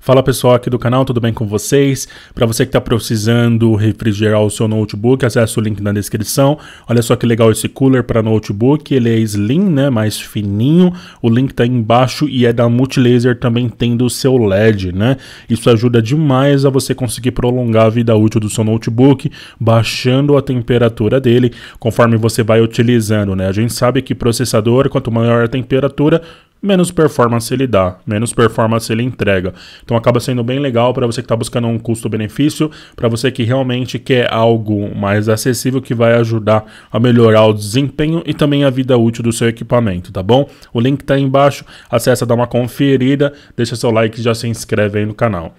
Fala pessoal aqui do canal, tudo bem com vocês? Para você que está precisando refrigerar o seu notebook, acesse o link na descrição. Olha só que legal esse cooler para notebook, ele é slim, né, mais fininho. O link está embaixo e é da Multilaser também tendo o seu LED, né? Isso ajuda demais a você conseguir prolongar a vida útil do seu notebook, baixando a temperatura dele conforme você vai utilizando, né? A gente sabe que processador, quanto maior a temperatura, menos performance ele dá, menos performance ele entrega. Então acaba sendo bem legal para você que está buscando um custo-benefício, para você que realmente quer algo mais acessível que vai ajudar a melhorar o desempenho e também a vida útil do seu equipamento, tá bom? O link está aí embaixo, acessa, dá uma conferida, deixa seu like e já se inscreve aí no canal.